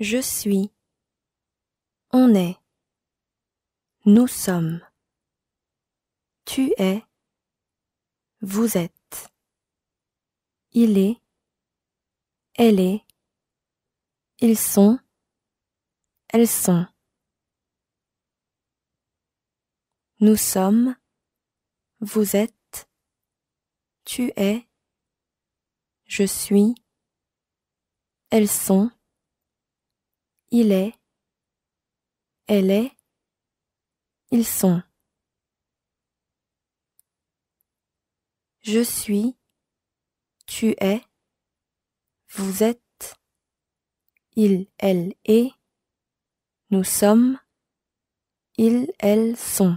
Je suis. On est. Nous sommes. Tu es. Vous êtes. Il est. Elle est. Ils sont. Elles sont. Nous sommes. Vous êtes. Tu es. Je suis. Elles sont. Il est. Elle est. Ils sont. Je suis. Tu es. Vous êtes. Il, elle est. Nous sommes. Ils, elles sont.